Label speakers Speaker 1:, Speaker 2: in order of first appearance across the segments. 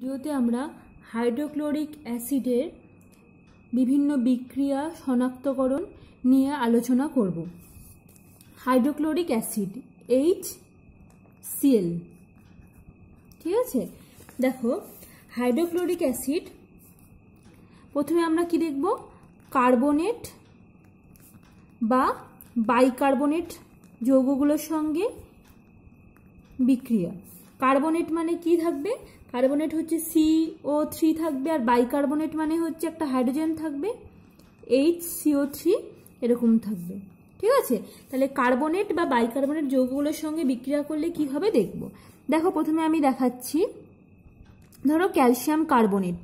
Speaker 1: ভিডিওতে আমরা হাইড্রোক্লোরিক অ্যাসিডের বিভিন্ন বিক্রিয়া শনাক্তকরণ নিয়ে আলোচনা করব হাইড্রোক্লোরিক অ্যাসিড এইচ সিএল ঠিক আছে দেখো হাইড্রোক্লোরিক অ্যাসিড প্রথমে আমরা কি দেখব কার্বনেট বা বাইকার্বনেট যৌগগুলোর সঙ্গে বিক্রিয়া কার্বনেট মানে কি থাকবে কার্বনেট হচ্ছে সি ও থ্রি থাকবে আর বাইকার্বনেট মানে হচ্ছে একটা হাইড্রোজেন থাকবে এইচ সিও থ্রি এরকম থাকবে ঠিক আছে তাহলে কার্বনেট বা বাইকার্বনেট যৌগগুলোর সঙ্গে বিক্রিয়া করলে কি হবে দেখব দেখো প্রথমে আমি দেখাচ্ছি ধরো calcium carbonate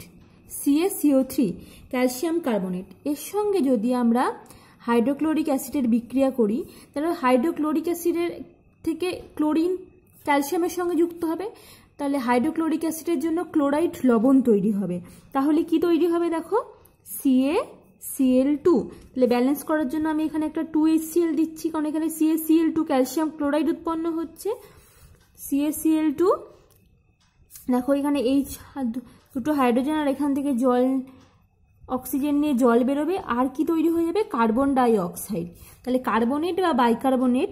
Speaker 1: C A C O three calcium carbonate এর সঙ্গে যদি আমরা হাইড্রোক্লোরিক অ্যাসিডের বিক্রিয়া করি তাহলে হাইড্রোক্লোরিক অ্যাসিডের থেকে ক্লোরিন ক্যালসিয়ামের সঙ্গে যুক্ত হবে তাহলে হাইড্রোক্লোরিক অ্যাসিডের জন্য ক্লোরাইড লবণ তৈরি হবে তাহলে কি তৈরি হবে দেখো সিএ সিএল টু তাহলে ব্যালেন্স করার জন্য আমি এখানে একটা টু এইচ সিএল দিচ্ছি কারণ এখানে C A C L two calcium chloride উৎপন্ন হচ্ছে সিএ সিএল টু দেখো এখানে এইচ দুটো হাইড্রোজেন আর এখান থেকে জল অক্সিজেন নিয়ে জল বেরোবে আর কি তৈরি হয়ে যাবে কার্বন ডাই অক্সাইড তাহলে কার্বনেট বা বাইকার্বনেট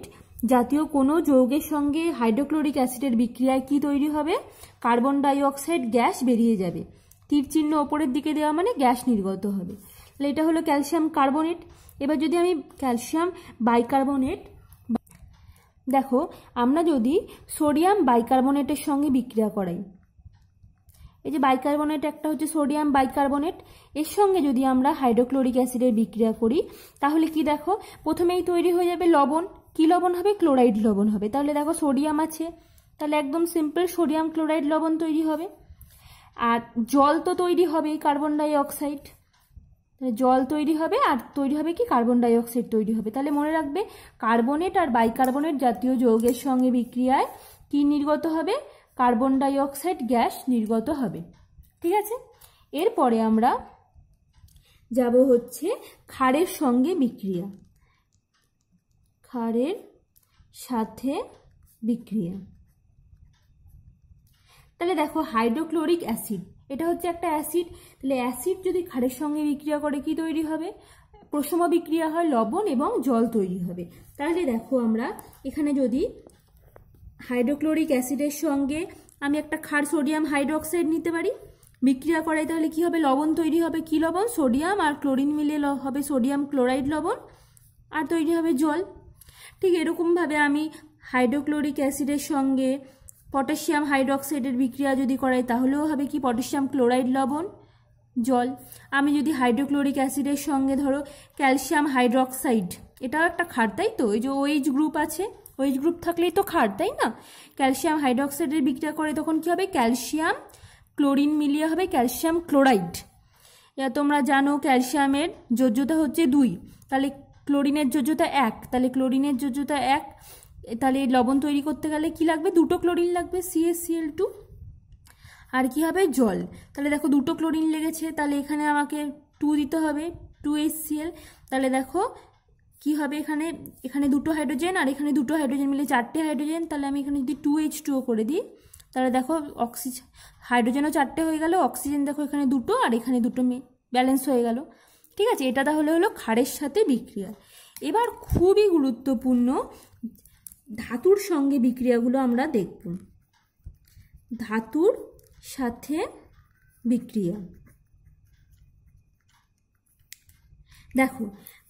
Speaker 1: জাতীয় কোনো যৌগের সঙ্গে হাইড্রোক্লোরিক অ্যাসিডের বিক্রিয়ায় কি তৈরি হবে কার্বন ডাইঅক্সাইড গ্যাস বেরিয়ে যাবে তীর চিহ্ন ওপরের দিকে দেওয়া মানে গ্যাস নির্গত হবে তাহলে এটা হলো ক্যালসিয়াম কার্বনেট এবার যদি আমি ক্যালসিয়াম বাইকার্বনেট দেখো আমরা যদি সোডিয়াম বাইকার্বনেটের সঙ্গে বিক্রিয়া করাই এই যে বাইকার্বনেট একটা হচ্ছে সোডিয়াম বাইকার্বনেট এর সঙ্গে যদি আমরা হাইড্রোক্লোরিক অ্যাসিডের বিক্রিয়া করি তাহলে কি দেখো প্রথমেই তৈরি হয়ে যাবে লবণ কি লবণ হবে ক্লোরাইড লবণ হবে তাহলে দেখো সোডিয়াম আছে তাহলে একদম সিম্পল সোডিয়াম ক্লোরাইড লবণ তৈরি হবে আর জল তো তৈরি হবে কার্বন ডাইঅক্সাইড জল তৈরি হবে আর তৈরি হবে কি কার্বন ডাইঅক্সাইড তৈরি হবে তাহলে মনে রাখবে কার্বনেট আর বাইকার্বনেট জাতীয় যৌগের সঙ্গে বিক্রিয়ায় কি নির্গত হবে কার্বন ডাইঅক্সাইড গ্যাস নির্গত হবে ঠিক আছে এরপরে আমরা যাব হচ্ছে ক্ষারের সঙ্গে বিক্রিয়া হারের সাথে বিক্রিয়া তাহলে দেখো হাইড্রোক্লোরিক অ্যাসিড এটা হচ্ছে একটা অ্যাসিড তাহলে অ্যাসিড যদি ক্ষারের সঙ্গে বিক্রিয়া করে কি তৈরি হবে প্রসম বিক্রিয়া হয় লবণ এবং জল তৈরি হবে তাহলে দেখো আমরা এখানে যদি হাইড্রোক্লোরিক অ্যাসিডের সঙ্গে আমি একটা ক্ষার সোডিয়াম হাইড্রোক্সাইড নিতে পারি বিক্রিয়া করাই তাহলে কি হবে লবণ তৈরি হবে কি লবণ সোডিয়াম আর ক্লোরিন মিলে হবে সোডিয়াম ক্লোরাইড লবণ আর তৈরি হবে জল ঠিক এরকমভাবে আমি হাইড্রোক্লোরিক অ্যাসিডের সঙ্গে পটাশিয়াম হাইড্রোক্সাইডের বিক্রিয়া যদি করাই তাহলেও হবে কি পটাশিয়াম ক্লোরাইড লবণ জল আমি যদি হাইড্রোক্লোরিক অ্যাসিডের সঙ্গে ধরো ক্যালসিয়াম হাইড্রোক্সাইড এটাও একটা খার তাই তো ওই যে ওইজ গ্রুপ আছে ওইজ গ্রুপ থাকলেই তো খার তাই না ক্যালসিয়াম হাইড্রোক্সাইডের বিক্রিয়া করে তখন কি হবে ক্যালসিয়াম ক্লোরিন মিলিয়ে হবে ক্যালসিয়াম ক্লোরাইড তোমরা জানো ক্যালসিয়ামের যোজ্যতা হচ্ছে দুই তাহলে ক্লোরিনের যোজ্যতা এক তাহলে ক্লোরিনের যোজ্যতা এক তাহলে লবণ তৈরি করতে গেলে কি লাগবে দুটো ক্লোরিন লাগবে সিএসিএল টু আর কি হবে জল তাহলে দেখো দুটো ক্লোরিন লেগেছে তাহলে এখানে আমাকে টু দিতে হবে টু এইচসিএল তাহলে দেখো কি হবে এখানে এখানে দুটো হাইড্রোজেন আর এখানে দুটো হাইড্রোজেন মিলে চারটে হাইড্রোজেন তাহলে আমি এখানে যদি টু এইচ টুও করে দিই তাহলে দেখো অক্সিজেন হাইড্রোজেনও চারটে হয়ে গেল অক্সিজেন দেখো এখানে দুটো আর এখানে দুটো ব্যালেন্স হয়ে গেলো ঠিক আছে এটা তাহলে হলো ক্ষারের সাথে বিক্রিয়া এবার খুবই গুরুত্বপূর্ণ ধাতুর সঙ্গে বিক্রিয়াগুলো আমরা দেখব ধাতুর সাথে বিক্রিয়া দেখো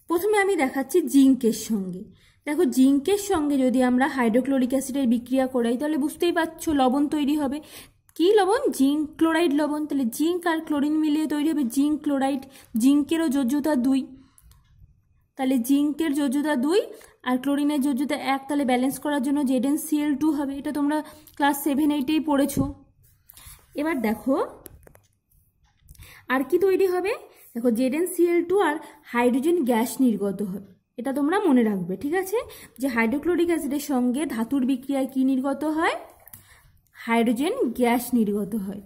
Speaker 1: প্রথমে আমি দেখাচ্ছি জিঙ্কের সঙ্গে দেখো জিঙ্কের সঙ্গে যদি আমরা হাইড্রোক্লোরিক অ্যাসিডের বিক্রিয়া করাই তাহলে বুঝতেই পারছো লবণ তৈরি হবে কি লবণ জিঙ্ক ক্লোরাইড লবণ তাহলে জিঙ্ক আর ক্লোরিন মিলিয়ে তৈরি হবে জিঙ্ক ক্লোরাইড জিঙ্কেরও যোজ্যতা দুই তাহলে জিঙ্কের যোজ্যতা দুই আর ক্লোরিনের যোজ্যতা এক তাহলে ব্যালেন্স করার জন্য জেডেন সিএল টু হবে এটা তোমরা ক্লাস সেভেন এইটেই পড়েছ এবার দেখো আর কি তৈরি হবে দেখো জেডেন সিএল টু আর হাইড্রোজেন গ্যাস নির্গত হবে এটা তোমরা মনে রাখবে ঠিক আছে যে হাইড্রোক্লোরিক অ্যাসিডের সঙ্গে ধাতুর বিক্রিয়ায় কি নির্গত হয় হাইড্রোজেন গ্যাস নির্গত হয়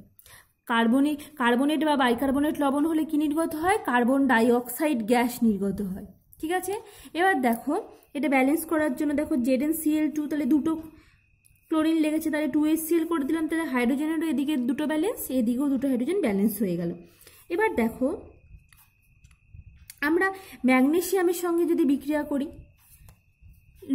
Speaker 1: কার্বনিক কার্বনেট বা বাইকার্বনেট লবণ হলে কি নির্গত হয় কার্বন ডাইঅক্সাইড গ্যাস নির্গত হয় ঠিক আছে এবার দেখো এটা ব্যালেন্স করার জন্য দেখো জেড এন সিএল টু তাহলে দুটো ক্লোরিন লেগেছে তাহলে টু এস সিএল করে দিলাম তাহলে হাইড্রোজেনেরও এদিকে দুটো ব্যালেন্স এদিকেও দুটো হাইড্রোজেন ব্যালেন্স হয়ে গেল এবার দেখো আমরা ম্যাগনেশিয়ামের সঙ্গে যদি বিক্রিয়া করি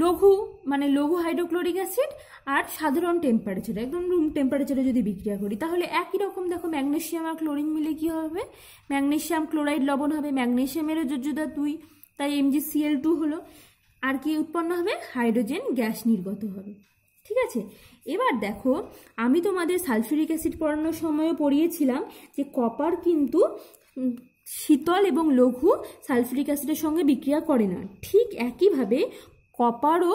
Speaker 1: লঘু মানে লঘু হাইড্রোক্লোরিক অ্যাসিড আর সাধারণ টেম্পারেচারে একদম রুম টেম্পারেচারে যদি বিক্রিয়া করি তাহলে একই রকম দেখো ম্যাগনেশিয়াম আর ক্লোরিন মিলে কি হবে ম্যাগনেশিয়াম ক্লোরাইড লবণ হবে ম্যাগনেশিয়ামের যোজ্যতা দুই তাই জি সিএল টু হলো আর কি উৎপন্ন হবে হাইড্রোজেন গ্যাস নির্গত হবে ঠিক আছে এবার দেখো আমি তোমাদের সালফিউরিক অ্যাসিড পড়ানোর সময়ও পড়িয়েছিলাম যে কপার কিন্তু শীতল এবং লঘু সালফিউরিক অ্যাসিডের সঙ্গে বিক্রিয়া করে না ঠিক একইভাবে কপারও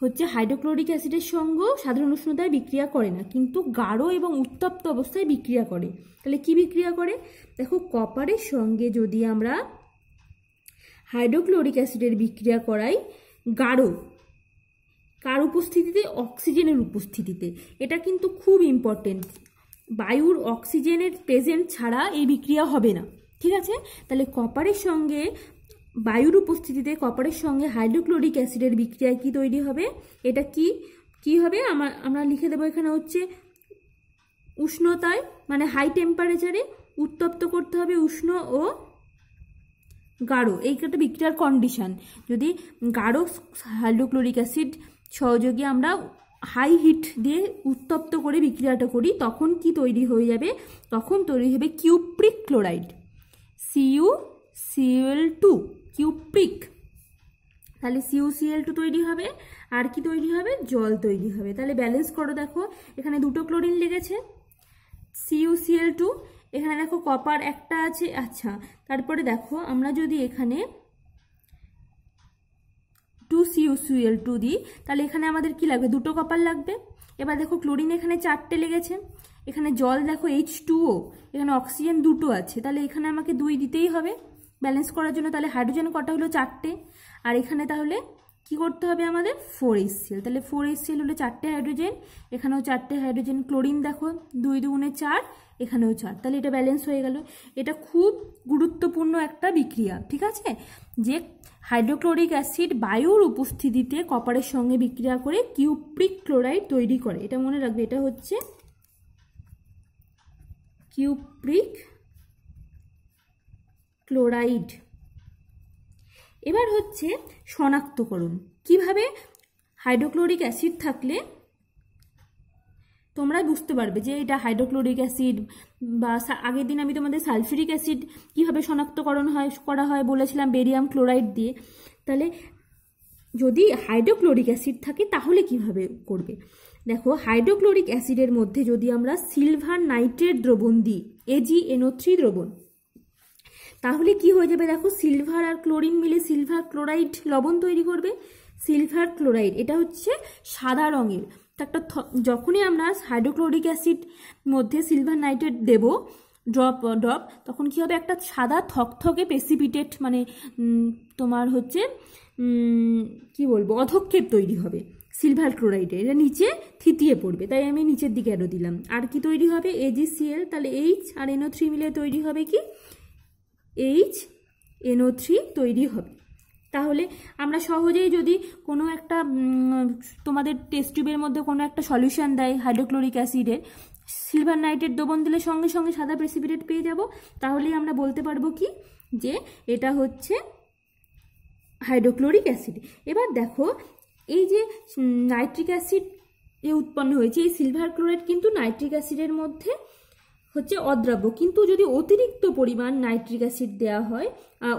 Speaker 1: হচ্ছে হাইড্রোক্লোরিক অ্যাসিডের সঙ্গে সাধারণ উষ্ণতায় বিক্রিয়া করে না কিন্তু গাঢ় এবং উত্তপ্ত অবস্থায় বিক্রিয়া করে তাহলে কি বিক্রিয়া করে দেখো কপারের সঙ্গে যদি আমরা হাইড্রোক্লোরিক অ্যাসিডের বিক্রিয়া করাই গাঢ় কার উপস্থিতিতে অক্সিজেনের উপস্থিতিতে এটা কিন্তু খুব ইম্পর্টেন্ট বায়ুর অক্সিজেনের প্রেজেন্ট ছাড়া এই বিক্রিয়া হবে না ঠিক আছে তাহলে কপারের সঙ্গে বায়ুর উপস্থিতিতে কপারের সঙ্গে হাইড্রোক্লোরিক অ্যাসিডের বিক্রিয়ায় কি তৈরি হবে এটা কি কি হবে আমার আমরা লিখে দেবো এখানে হচ্ছে উষ্ণতায় মানে হাই টেম্পারেচারে উত্তপ্ত করতে হবে উষ্ণ ও গাঢ় এইটা বিক্রিয়ার কন্ডিশন যদি গাঢ় হাইড্রোক্লোরিক অ্যাসিড সহযোগে আমরা হাই হিট দিয়ে উত্তপ্ত করে বিক্রিয়াটা করি তখন কি তৈরি হয়ে যাবে তখন তৈরি হবে cupric chloride C U C L two cupric তাহলে এল টু তৈরি হবে আর কি তৈরি হবে জল তৈরি হবে তাহলে ব্যালেন্স করো দেখো এখানে দুটো ক্লোরিন লেগেছে এল টু এখানে দেখো কপার একটা আছে আচ্ছা তারপরে দেখো আমরা যদি এখানে টু এল টু দিই তাহলে এখানে আমাদের কি লাগবে দুটো কপার লাগবে এবার দেখো ক্লোরিন এখানে চারটে লেগেছে এখানে জল দেখো এইচ টুও এখানে অক্সিজেন দুটো আছে তাহলে এখানে আমাকে দুই দিতেই হবে ব্যালেন্স করার জন্য তাহলে হাইড্রোজেন কটা হলো চারটে আর এখানে তাহলে কি করতে হবে আমাদের ফোর এল তাহলে ফোর এল হলো চারটে হাইড্রোজেন এখানেও চারটে হাইড্রোজেন ক্লোরিন দেখো দুই দুগুণে চার এখানেও চার তাহলে এটা ব্যালেন্স হয়ে গেল এটা খুব গুরুত্বপূর্ণ একটা বিক্রিয়া ঠিক আছে যে হাইড্রোক্লোরিক অ্যাসিড বায়ুর উপস্থিতিতে কপারের সঙ্গে বিক্রিয়া করে কিউপ্রিক ক্লোরাইড তৈরি করে এটা মনে রাখবে এটা হচ্ছে কিউপ্রিক ক্লোরাইড এবার হচ্ছে শনাক্তকরণ কিভাবে হাইড্রোক্লোরিক অ্যাসিড থাকলে তোমরা বুঝতে পারবে যে এটা হাইড্রোক্লোরিক অ্যাসিড বা আগের দিন আমি তোমাদের সালফিউরিক অ্যাসিড কীভাবে শনাক্তকরণ হয় করা হয় বলেছিলাম বেরিয়াম ক্লোরাইড দিয়ে তাহলে যদি হাইড্রোক্লোরিক অ্যাসিড থাকে তাহলে কিভাবে করবে দেখো হাইড্রোক্লোরিক অ্যাসিডের মধ্যে যদি আমরা সিলভার নাইট্রেট দ্রবণ দিই এজিএনও থ্রি দ্রবণ তাহলে কি হয়ে যাবে দেখো সিলভার আর ক্লোরিন মিলে সিলভার ক্লোরাইড লবণ তৈরি করবে সিলভার ক্লোরাইড এটা হচ্ছে সাদা রঙের একটা যখনই আমরা হাইড্রোক্লোরিক অ্যাসিড মধ্যে সিলভার নাইট্রেট দেব ড্রপ ড্রপ তখন কি হবে একটা সাদা থকথকে প্রেসিপিটেড মানে তোমার হচ্ছে কি বলবো অধক্ষেপ তৈরি হবে সিলভার ক্লোরাইডে এটা নিচে থিতিয়ে পড়বে তাই আমি নিচের দিকে আরও দিলাম আর কি তৈরি হবে এজিসিএল তাহলে এইচ আর এনও থ্রি মিলে তৈরি হবে কি এইচ এনও থ্রি তৈরি হবে তাহলে আমরা সহজেই যদি কোনো একটা তোমাদের টেস্ট টিউবের মধ্যে কোনো একটা সলিউশন দেয় হাইড্রোক্লোরিক অ্যাসিডের সিলভার নাইটের দোবন দিলে সঙ্গে সঙ্গে সাদা প্রেসিপিটেট পেয়ে যাব তাহলেই আমরা বলতে পারবো কি যে এটা হচ্ছে হাইড্রোক্লোরিক অ্যাসিড এবার দেখো এই যে নাইট্রিক অ্যাসিড এ উৎপন্ন হয়েছে এই সিলভার ক্লোরাইড কিন্তু নাইট্রিক অ্যাসিডের মধ্যে হচ্ছে অদ্রাব্য কিন্তু যদি অতিরিক্ত পরিমাণ নাইট্রিক অ্যাসিড দেওয়া হয়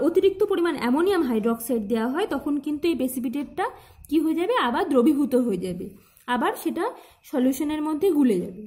Speaker 1: অতিরিক্ত পরিমাণ অ্যামোনিয়াম হাইড্রক্সাইড দেওয়া হয় তখন কিন্তু এই প্রেসিপিটেটটা কি হয়ে যাবে আবার দ্রবীভূত হয়ে যাবে আবার সেটা সলিউশনের মধ্যে গুলে যাবে